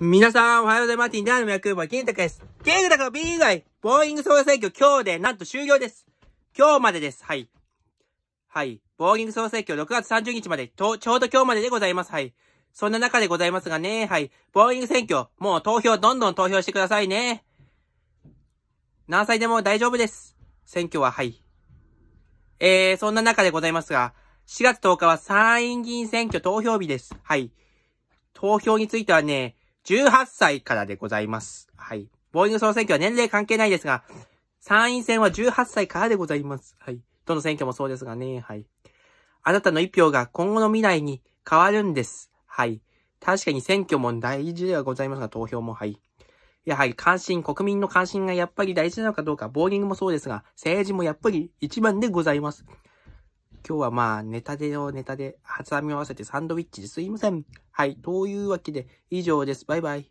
皆さん、おはようございます。インの役場、金高です。ゲーグだか B 以外、ボーイング総選挙今日で、なんと終了です。今日までです。はい。はい。ボーイング総選挙6月30日まで、と、ちょうど今日まででございます。はい。そんな中でございますがね、はい。ボーイング選挙、もう投票、どんどん投票してくださいね。何歳でも大丈夫です。選挙は、はい。えー、そんな中でございますが、4月10日は参院議員選挙投票日です。はい。投票についてはね、18歳からでございます。はい。ボーイング総選挙は年齢関係ないですが、参院選は18歳からでございます。はい。どの選挙もそうですがね、はい。あなたの一票が今後の未来に変わるんです。はい。確かに選挙も大事ではございますが、投票も、はい。やはり関心、国民の関心がやっぱり大事なのかどうか、ボーリングもそうですが、政治もやっぱり一番でございます。今日はまあ、ネタでのネタで、初編みを合わせてサンドウィッチですいません。はい。というわけで、以上です。バイバイ。